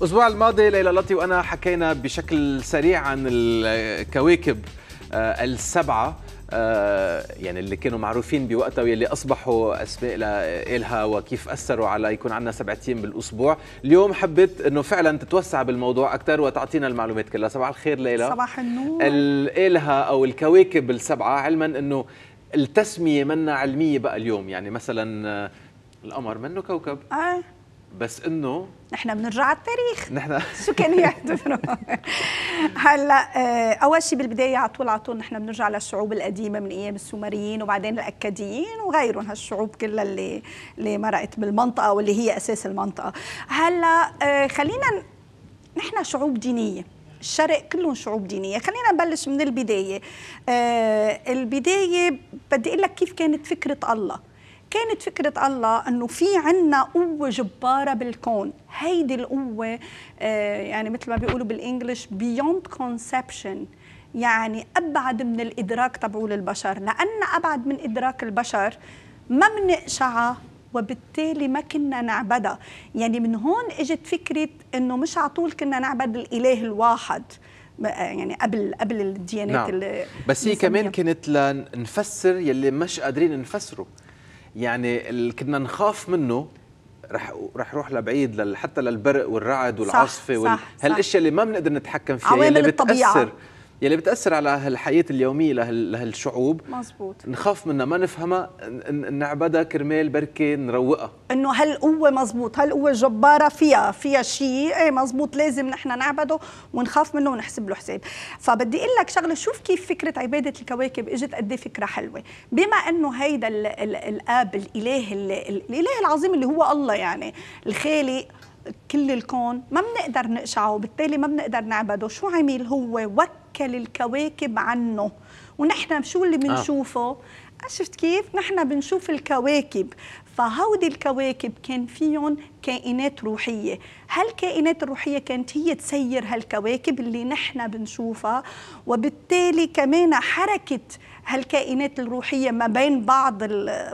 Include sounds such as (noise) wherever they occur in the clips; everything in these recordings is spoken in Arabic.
الاسبوع الماضي ليلى لطي وانا حكينا بشكل سريع عن الكواكب آه، السبعه آه، يعني اللي كانوا معروفين بوقتها واللي اصبحوا اسماء لها وكيف اثروا على يكون عندنا سبعتين بالاسبوع، اليوم حبيت انه فعلا تتوسع بالموضوع اكثر وتعطينا المعلومات كلها، صباح الخير ليلى صباح النور الالهه او الكواكب السبعه علما انه التسميه منا علميه بقى اليوم يعني مثلا آه، القمر منه كوكب آه. بس انه نحن بنرجع على التاريخ نحن (laughs) شو كانوا يعتبروا (laughs) هلا آه، اول شيء بالبدايه على طول على طول نحن بنرجع للشعوب القديمه من ايام السومريين وبعدين الاكاديين وغيرهم هالشعوب كلها اللي اللي مرقت بالمنطقه واللي هي اساس المنطقه هلا آه، خلينا نحن شعوب دينيه الشرق كلهم شعوب دينيه خلينا نبلش من البدايه آه، البدايه بدي اقول لك كيف كانت فكره الله كانت فكرة الله أنه في عنا قوة جبارة بالكون هيدي القوة آه، يعني مثل ما بيقولوا بالإنجليش beyond conception يعني أبعد من الإدراك تبعه للبشر لأن أبعد من إدراك البشر ما منقشعها وبالتالي ما كنا نعبدها يعني من هون اجت فكرة أنه مش على طول كنا نعبد الإله الواحد يعني قبل قبل الديانات نعم. اللي بس هي كمان كانت لنفسر يلي مش قادرين نفسره يعني اللي كنا نخاف منه رح رح يروح لبعيد حتى للبرق والرعد والعاصفه وهالاشياء اللي ما بنقدر نتحكم فيها عوامل يعني اللي بتاثر الطبيعة. يلي بتاثر على هالحياه اليوميه لهال لهالشعوب مزبوط نخاف منها ما نفهمها نعبدها كرمال بركه نروقها انه هالقوه مزبوط هالقوه الجباره فيها فيها شيء ايه مزبوط لازم نحن نعبده ونخاف منه ونحسب له حساب فبدي اقول لك شغله شوف كيف فكره عباده الكواكب اجت قد إيه فكره حلوه بما انه هيدا الـ الـ الاب الاله الاله العظيم اللي هو الله يعني الخالق كل الكون ما بنقدر نقشعه وبالتالي ما بنقدر نعبده شو عمل هو وك اكل الكواكب عنه ونحن شو اللي آه. بنشوفه آه. شفت كيف نحن بنشوف الكواكب فهودي الكواكب كان فيهم كائنات روحية هالكائنات الروحية كانت هي تسير هالكواكب اللي نحن بنشوفها وبالتالي كمان حركة هالكائنات الروحية ما بين بعض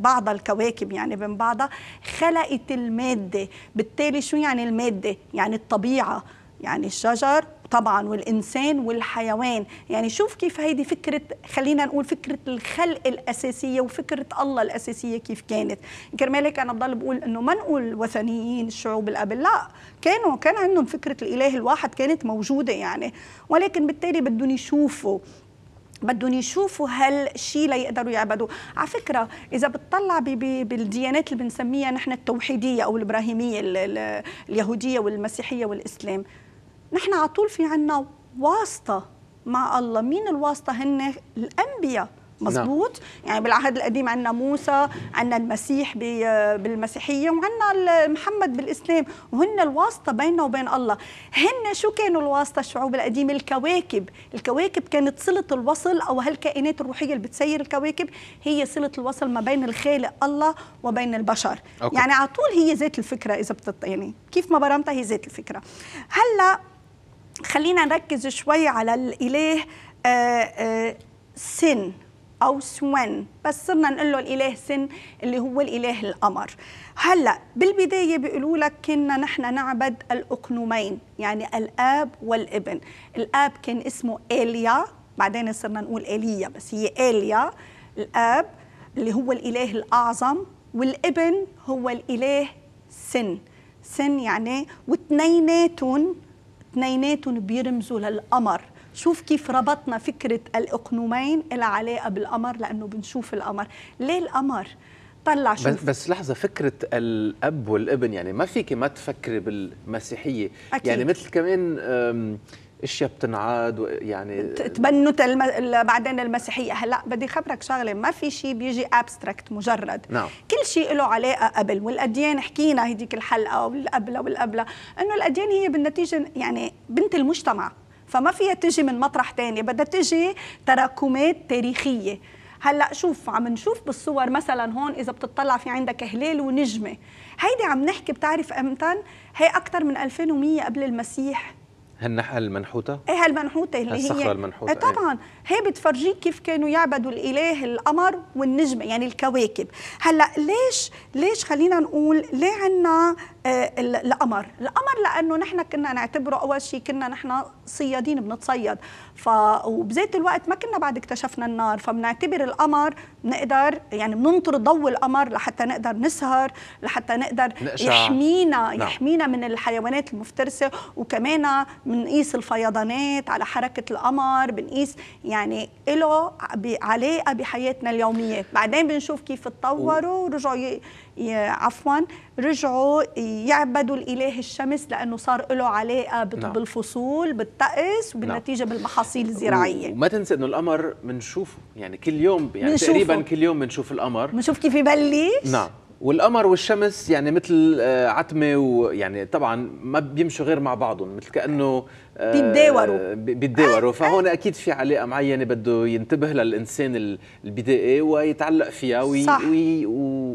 بعض الكواكب يعني بين بعضها خلقت المادة بالتالي شو يعني المادة؟ يعني الطبيعة يعني الشجر طبعا والإنسان والحيوان يعني شوف كيف هيدي فكرة خلينا نقول فكرة الخلق الأساسية وفكرة الله الأساسية كيف كانت كرمال هيك أنا بضل بقول إنه ما نقول وثنيين الشعوب القبل لا كانوا كان عندهم فكرة الإله الواحد كانت موجودة يعني ولكن بالتالي بدهم يشوفوا بدهم يشوفوا هالشيء ليقدروا يعبدوا على فكره اذا بتطلع بي بي بالديانات اللي بنسميها نحن التوحيديه او الابراهيميه اليهوديه والمسيحيه والاسلام نحن على طول في عنا واسطة مع الله مين الواسطة هن الأنبياء مزبوط نعم. يعني بالعهد القديم عندنا موسى عندنا المسيح بالمسيحيه وعندنا محمد بالاسلام وهن الواسطه بيننا وبين الله هن شو كانوا الواسطه الشعوب القديمه الكواكب الكواكب كانت صله الوصل او هالكائنات الروحيه اللي بتسير الكواكب هي صله الوصل ما بين الخالق الله وبين البشر أوكي. يعني على طول هي ذات الفكره اذا بتط... يعني كيف ما برمتها هي ذات الفكره هلا خلينا نركز شوي على الاله آه، آه، سن او سوين بس صرنا نقول له الاله سن اللي هو الاله القمر هلا بالبدايه بيقولوا لك كنا نحن نعبد الاقنومين يعني الاب والابن الاب كان اسمه اليا بعدين صرنا نقول إليا بس هي اليا الاب اللي هو الاله الاعظم والابن هو الاله سن سن يعني واثنيناتهم اثنيناتهم بيرمزوا للقمر شوف كيف ربطنا فكرة الإقنومين العلاقة بالقمر لأنه بنشوف القمر ليه القمر؟ طلع شوف بس, بس لحظة فكرة الأب والابن يعني ما فيك ما تفكري بالمسيحية أكيد. يعني مثل كمان اشياء بتنعاد يعني تبنت الم... بعدين المسيحيه هلا بدي خبرك شغله ما في شيء بيجي ابستراكت مجرد نعم. كل شيء له علاقه قبل والاديان حكينا هديك الحلقه والقبله والقبله انه الاديان هي بالنتيجه يعني بنت المجتمع فما فيها تجي من مطرح تاني بدها تجي تراكمات تاريخيه هلا شوف عم نشوف بالصور مثلا هون اذا بتطلع في عندك هلال ونجمه هيدي عم نحكي بتعرف امتى هي اكثر من 2100 قبل المسيح هن المنحوتة؟ ايه هالمنحوتة اللي الصخرة هي المنحوتة ايه طبعا إيه. هي بتفرجيك كيف كانوا يعبدوا الاله القمر والنجمة يعني الكواكب هلا ليش ليش خلينا نقول ليه عنا آه، القمر القمر لانه نحن كنا نعتبره اول شيء كنا نحن صيادين بنتصيد ف وبذات الوقت ما كنا بعد اكتشفنا النار فبنعتبر القمر بنقدر يعني بننطر ضوء القمر لحتى نقدر نسهر لحتى نقدر نقشع. يحمينا نعم. يحمينا من الحيوانات المفترسه وكمان بنقيس الفيضانات على حركه القمر بنقيس يعني له علاقه بحياتنا اليوميه بعدين بنشوف كيف تطوروا ورجعوا إيه، عفوا رجعوا يعبدوا الاله الشمس لانه صار له علاقه آه، نعم. بالفصول بالطقس نعم. وبالنتيجه نعم. بالمحاصيل الزراعيه وما تنسى انه القمر بنشوفه يعني كل يوم يعني منشوفه. تقريبا كل يوم بنشوف القمر بنشوف كيف يبلش نعم والقمر والشمس يعني مثل آه، عتمه ويعني طبعا ما بيمشوا غير مع بعضهم مثل كانه آه، بيتداوروا بيتداوروا فهون اكيد في علاقه معينه بده ينتبه للانسان البدائي ويتعلق فيها وي صح. وي و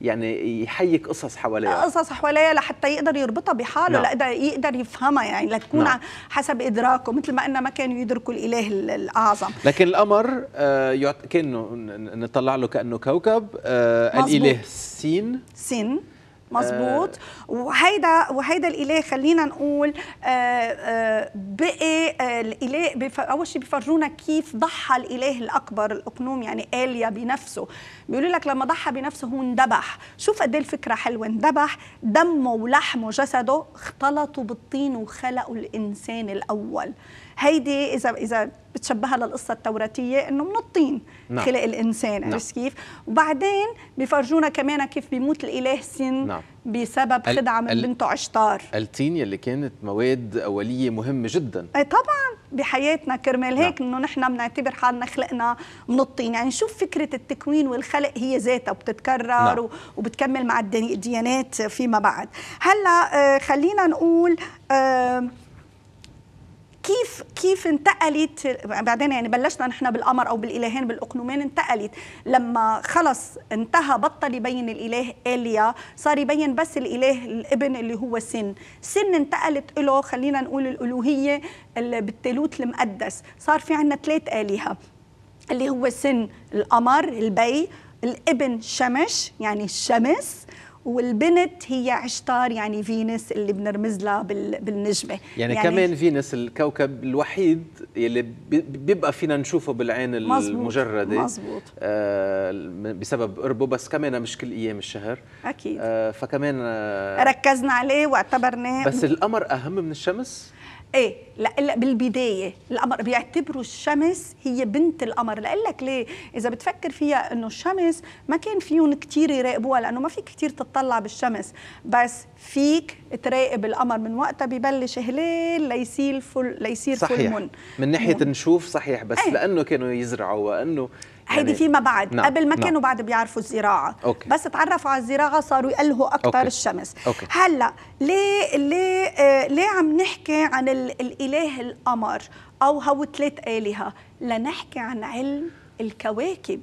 يعني يحيك قصص حواليها قصص حواليها لحتى يقدر يربطها بحاله نعم. لقدر يقدر يفهمها يعني لتكون نعم. حسب ادراكه مثل ما قلنا ما كانوا يدركوا الاله الاعظم لكن القمر آه كانه نطلع له كانه كوكب آه الاله سين سين مظبوط آه. وهيدا وهيدا الاله خلينا نقول آه آه بقي آه، الاله اول شيء بفرجونا كيف ضحى الاله الاكبر الاقنوم يعني اليا بنفسه بيقولوا لك لما ضحى بنفسه هو اندبح شوف قد إيه الفكره حلوه اندبح دمه ولحمه جسده اختلطوا بالطين وخلقوا الانسان الاول هيدي اذا اذا بتشبهها للقصة التوراتية انه من الطين نعم. خلق الانسان نعم. عرفت كيف؟ وبعدين بفرجونا كمان كيف بيموت الاله سن نعم. بسبب خدعة من بنته عشتار الطين يلي كانت مواد أولية مهمة جدا اي طبعا بحياتنا كرمال نعم. هيك انه نحن بنعتبر حالنا خلقنا من الطين يعني شوف فكرة التكوين والخلق هي ذاتها بتتكرر نعم. وبتكمل مع الديانات فيما بعد هلا آه، خلينا نقول آه كيف كيف انتقلت بعدين يعني بلشنا نحن بالقمر او بالالهين بالاقنومين انتقلت لما خلص انتهى بطل يبين الاله اليا صار يبين بس الاله الابن اللي هو سن سن انتقلت له خلينا نقول الالوهيه بالثالوث المقدس صار في عندنا ثلاث الهه اللي هو سن القمر البي الابن شمش يعني الشمس والبنت هي عشتار يعني فينس اللي بنرمز لها بالنجمه يعني, يعني كمان فينس الكوكب الوحيد اللي بيبقى فينا نشوفه بالعين مزبوط المجرده مزبوط آه بسبب قربه بس كمان مش كل ايام الشهر اكيد آه فكمان آه ركزنا عليه واعتبرناه بس القمر اهم من الشمس ايه لا بالبدايه القمر بيعتبروا الشمس هي بنت القمر لاقول لك ليه اذا بتفكر فيها انه الشمس ما كان فيهم كثير يراقبوها لانه ما فيك كثير تطلع بالشمس بس فيك تراقب القمر من وقتها ببلش هلال ليصير فل ليصير صحيح فل من ناحيه مون. نشوف صحيح بس ايه. لانه كانوا يزرعوا وانه هيدي يعني فيما بعد نعم. قبل ما نعم. كانوا بعد بيعرفوا الزراعه أوكي. بس تعرفوا على الزراعه صاروا يقلهوا اكثر أوكي. الشمس أوكي. هلا ليه ليه آه ليه عم نحكي عن الاله القمر او هو ثلاث الهه لنحكي عن علم الكواكب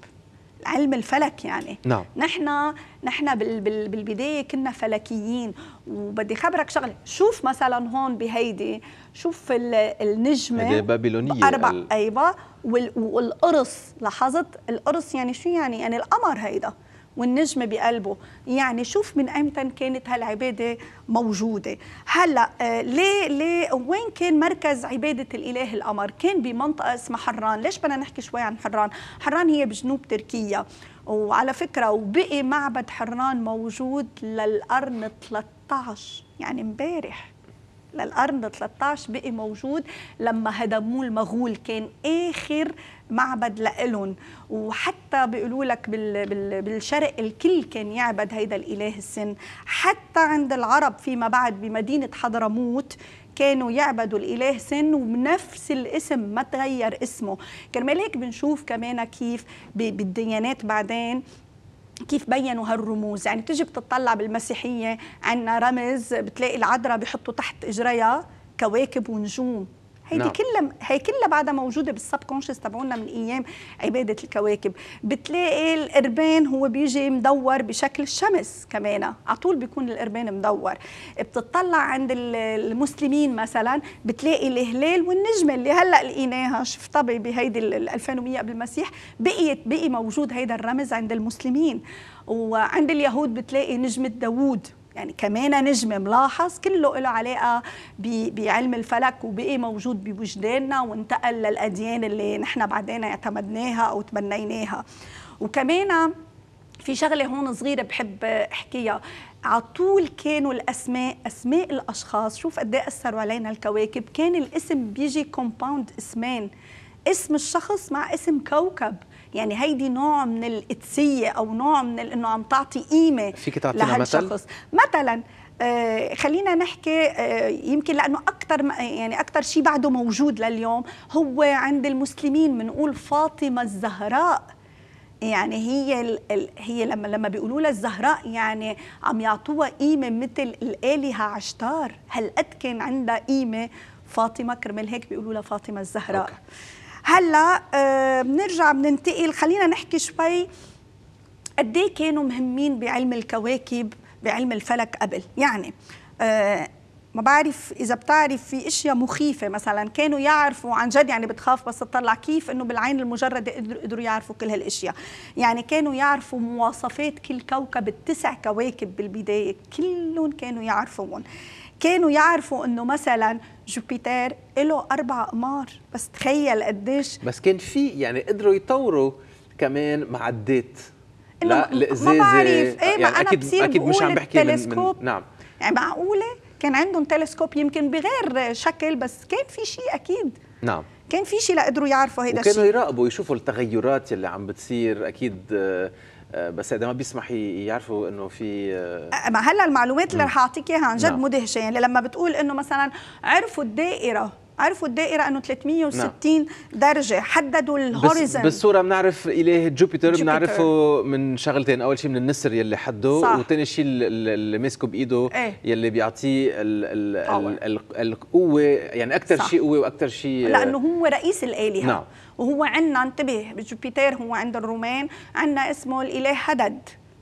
علم الفلك يعني نعم نحن نحن بالبدايه كنا فلكيين وبدي خبرك شغله شوف مثلا هون بهيدي شوف النجمه بابلونيه اربع ال... ايوه والقرص لاحظت القرص يعني شو يعني يعني القمر هيدا والنجمة بقلبه يعني شوف من امتى كانت هالعباده موجوده هلا آه ليه ليه وين كان مركز عباده الاله القمر كان بمنطقه اسمها حران ليش بدنا نحكي شوي عن حران حران هي بجنوب تركيا وعلى فكره وبقي معبد حران موجود للقرن 13 يعني امبارح للقرن 13 بقي موجود لما هدموه المغول كان اخر معبد لإلهم وحتى بيقولوا لك بالشرق الكل كان يعبد هيدا الاله السن حتى عند العرب فيما بعد بمدينه حضرموت كانوا يعبدوا الاله سن وبنفس الاسم ما تغير اسمه كرمال هيك بنشوف كمان كيف بالديانات بعدين كيف بينوا هالرموز يعني بتجي بتطلع بالمسيحية عنا رمز بتلاقي العذراء بيحطوا تحت إجريها كواكب ونجوم هيدي نعم. كلها هي كلها بعدها موجوده بالسب كونشس تبعونا من ايام عباده الكواكب بتلاقي القربان هو بيجي مدور بشكل الشمس كمان على طول بيكون القربان مدور بتطلع عند المسلمين مثلا بتلاقي الهلال والنجمه اللي هلا لقيناها شفتها بهيدي ال 2100 قبل المسيح بقيت بقي موجود هيدا الرمز عند المسلمين وعند اليهود بتلاقي نجمه داوود يعني كمان نجم ملاحظ كله له علاقه بعلم الفلك وبقي موجود بوجداننا وانتقل للاديان اللي نحن بعدين اعتمدناها او تبنيناها وكمان في شغله هون صغيره بحب احكيها على طول كانوا الاسماء اسماء الاشخاص شوف قد ايه اثروا علينا الكواكب كان الاسم بيجي كومباوند اسمين اسم الشخص مع اسم كوكب يعني هيدي نوع من القدسيه او نوع من انه عم تعطي قيمه فيك مثلا آه، خلينا نحكي آه، يمكن لانه اكثر يعني اكثر شيء بعده موجود لليوم هو عند المسلمين بنقول فاطمه الزهراء يعني هي هي لما لما بيقولوا لها الزهراء يعني عم يعطوها قيمه مثل الالهه عشتار هالقد كان عندها قيمه فاطمه كرمال هيك بيقولوا لها فاطمه الزهراء أوكي. هلا آه، بنرجع بننتقل خلينا نحكي شوي قد إيه كانوا مهمين بعلم الكواكب بعلم الفلك قبل يعني آه ما بعرف اذا بتعرف في اشياء مخيفه مثلا كانوا يعرفوا عن جد يعني بتخاف بس تطلع كيف انه بالعين المجرده قدروا يعرفوا كل هالاشياء يعني كانوا يعرفوا مواصفات كل كوكب التسع كواكب بالبدايه كلهم كانوا يعرفوهم كانوا يعرفوا انه مثلا جوبيتر له اربع قمار بس تخيل قديش بس كان في يعني قدروا يطوروا كمان معدات لا الازازه ما بعرف ايه ما يعني انا اكيد اكيد مش عم بحكي من, من نعم يعني معقوله كان عندهم تلسكوب يمكن بغير شكل بس كان في شيء اكيد نعم كان في شيء لقدروا يعرفوا هيدا الشيء كانوا يراقبوا يشوفوا التغيرات اللي عم بتصير اكيد آه، آه، بس هذا ما بيسمح يعرفوا انه في آه، ما هلا المعلومات اللي رح اعطيك اياها عن جد نعم. مدهشه يعني لما بتقول انه مثلا عرفوا الدائره عرفوا الدائره انه 360 نعم. درجه حددوا الهوريزن بالصوره بنعرف اله جوبيتر بنعرفه من شغلتين اول شيء من النسر يلي حده وثاني شيء اللي ماسكه بايده ايه؟ يلي بيعطيه القوه يعني اكثر شيء قوه واكثر شيء آه، لانه هو رئيس الالهه نعم. وهو عندنا انتبه جوبيتر هو عند الرومان عندنا اسمه الاله هدد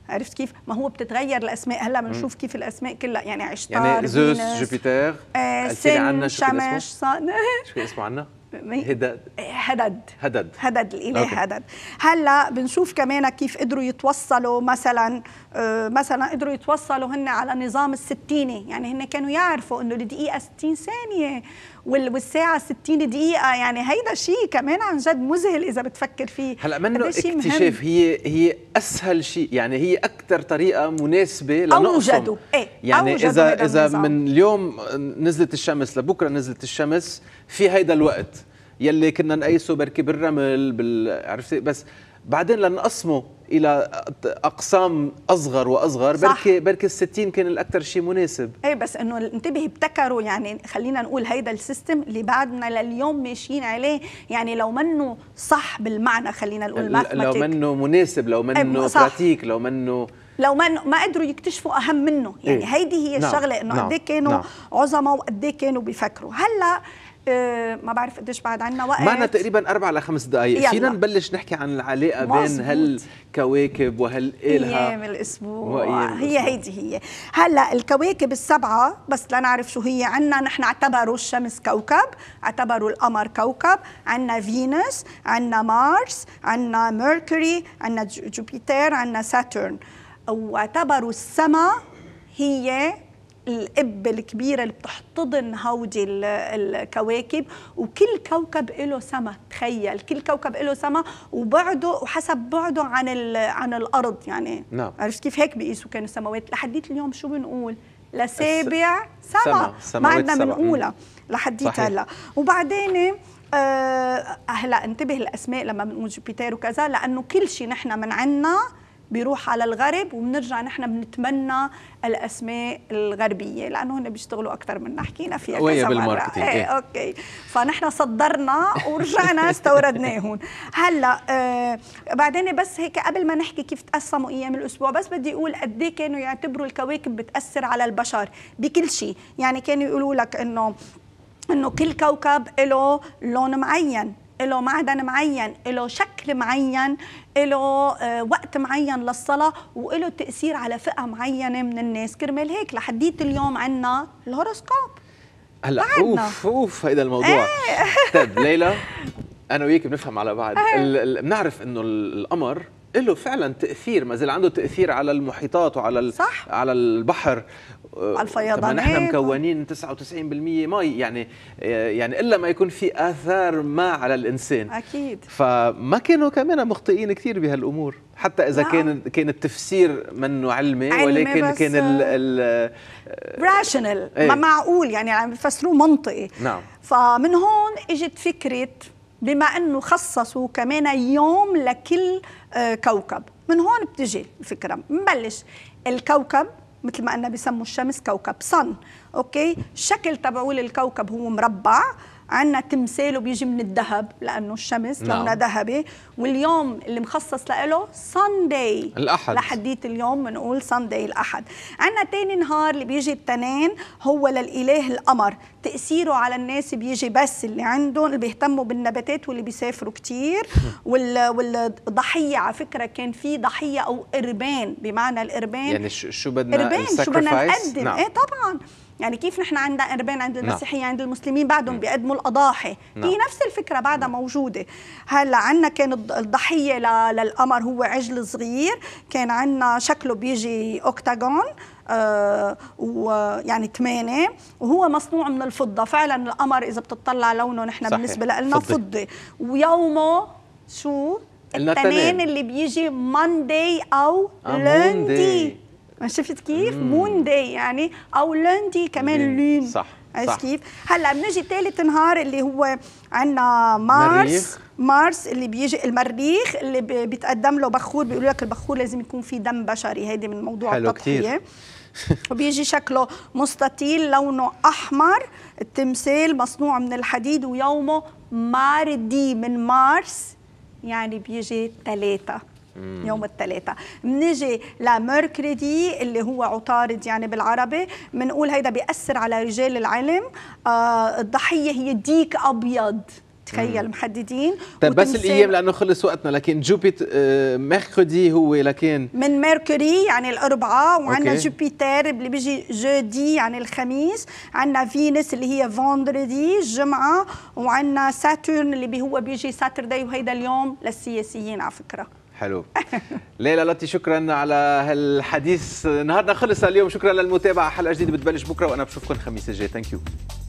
عرفت كيف؟ ما هو بتتغير الاسماء هلا بنشوف كيف الاسماء كلها يعني عشتار يعني زوس جوبيتر آه، سن شو شمس صن (laughs) شو اسمه عنا؟ هدد هدد هدد هدد الاله أوكي. هدد هلا بنشوف كمان كيف قدروا يتوصلوا مثلا آه، مثلا قدروا يتوصلوا هن على نظام الستيني يعني هن كانوا يعرفوا انه الدقيقه 60 ثانيه والساعه 60 دقيقه يعني هيدا شيء كمان عن جد مذهل اذا بتفكر فيه هلا منه اكتشاف هي هي اسهل شيء يعني هي اكثر طريقه مناسبه لنقسم ايه يعني أوجدوا اذا اذا من اليوم نزلت الشمس لبكره نزلت الشمس في هيدا الوقت يلي كنا نقيسه بركي بالرمل بال عرفتي بس بعدين لنقسمه الى اقسام اصغر واصغر صح. بركي بركي ال60 كان الاكثر شيء مناسب اي بس انه انتبه ابتكروا يعني خلينا نقول هيدا السيستم اللي بعدنا لليوم ماشيين عليه يعني لو منه صح بالمعنى خلينا نقول لو منه مناسب لو منه براتيك لو منه لو ما ما قدروا يكتشفوا اهم منه يعني إيه؟ هيدي هي نعم. الشغله انه نعم. قد إيه كانوا نعم. عظماء وقد إيه كانوا بيفكروا هلا آه، ما بعرف قديش بعد عندنا وقت معنا تقريبا اربع لخمس دقائق فينا نبلش نحكي عن العلاقه بين هالكواكب وهالالهه ايام الاسبوع هي هيدي هي هلا الكواكب السبعه بس لنعرف شو هي عندنا نحن اعتبروا الشمس كوكب اعتبروا القمر كوكب عندنا فينوس عندنا مارس عندنا ميركوري عندنا جوبيتر عندنا ساترن واعتبروا السماء هي القبة الكبيرة اللي بتحتضن هودي الكواكب وكل كوكب له سما تخيل كل كوكب له سما وبعده وحسب بعده عن عن الارض يعني نعم عرفت كيف هيك بيقيسوا كانوا السماوات لحديت اليوم شو بنقول لسابع سما ما عندنا بنقولها لحديت هلا وبعدين آه هلا انتبه الاسماء لما بنقول جوبيتر وكذا لانه كل شيء نحن من عندنا بيروح على الغرب وبنرجع نحن بنتمنى الاسماء الغربيه لانه هن بيشتغلوا اكثر منا حكينا فيها كذا مره ايه, ايه اوكي فنحن صدرنا ورجعنا (laughs) استوردناهم هلا آه بعدين بس هيك قبل ما نحكي كيف تقسموا ايام الاسبوع بس بدي اقول قد إيه كانوا يعتبروا الكواكب بتاثر على البشر بكل شيء يعني كانوا يقولوا لك انه انه كل كوكب له لون معين له معدن معين له شكل معين له آه، وقت معين للصلاة وله تأثير على فئة معينة من الناس كرمال هيك لحديت اليوم عنا الهوروسكوب هلا اوف اوف هيدا الموضوع ايه. طيب ليلى (laughs) انا وياك بنفهم على بعض إيه. بنعرف انه القمر له فعلا تاثير ما زال عنده تاثير على المحيطات وعلى صح. على البحر آه، الفيضانات نحن مكونين 99% مي يعني آه، يعني الا ما يكون في اثار ما على الانسان اكيد فما كانوا كمان مخطئين كثير بهالامور حتى اذا نعم. كان كان التفسير منه علمي, علمي ولكن كان ال آه، ال راشنال ايه؟ ما معقول يعني عم يفسروه منطقي نعم فمن هون اجت فكره بما انه خصصوا كمان يوم لكل كوكب من هون بتجي الفكره بنبلش الكوكب مثل ما قلنا بسموا الشمس كوكب صن اوكي الشكل تبعه للكوكب هو مربع عندنا تمثاله بيجي من الذهب لانه الشمس نعم. لونها ذهبي واليوم اللي مخصص له سانداي الاحد لحديت اليوم بنقول سانداي الاحد عندنا ثاني نهار اللي بيجي التنين هو للاله القمر تاثيره على الناس بيجي بس اللي عندهم اللي بيهتموا بالنباتات واللي بيسافروا كثير (laughs) وال والضحيه على فكره كان في ضحيه او إربان بمعنى الإربان يعني شو بدنا قربان شو بدنا نقدم نعم. ايه طبعا يعني كيف نحن عند قربان عند نعم. المسيحيه عند المسلمين بعدهم نعم. بيقدموا الاضاحي نعم. هي نفس الفكره بعدها موجوده هلا عندنا كان الضحيه للقمر هو عجل صغير كان عندنا شكله بيجي اوكتاغون آه ويعني ثمانية وهو مصنوع من الفضة فعلا القمر إذا بتطلع لونه نحن صحيح. بالنسبة لنا فضي. فضي ويومه شو التنين اللي بيجي ماندي أو لندي آه، شفت كيف مون داي يعني او لوندي كمان لون صح عرفت كيف؟ هلا بنجي ثالث نهار اللي هو عندنا مارس مريخ. مارس اللي بيجي المريخ اللي بيتقدم له بخور بيقولوا لك البخور لازم يكون فيه دم بشري هيدي من موضوع حلو التضحيه كتير. (laughs) وبيجي شكله مستطيل لونه احمر التمثال مصنوع من الحديد ويومه ماردي من مارس يعني بيجي ثلاثه مم. يوم الثلاثاء بنيجي لميركريدي اللي هو عطارد يعني بالعربي بنقول هيدا بيأثر على رجال العلم آه الضحيه هي ديك ابيض تخيل محددين طيب بس الايام لانه خلص وقتنا لكن جوبيت آه، ميركودي هو لكن من ميركوري يعني الاربعاء وعندنا جوبيتر اللي بيجي جودي يعني الخميس عندنا فينس اللي هي فوندردي الجمعه وعندنا ساتورن اللي هو بيجي ساتردي وهيدا اليوم للسياسيين على فكره حلو ليلى لطي شكرا على هالحديث نهارنا خلص اليوم شكرا للمتابعه حلقه جديده بتبلش بكره وانا بشوفكم الخميس الجاي ثانك يو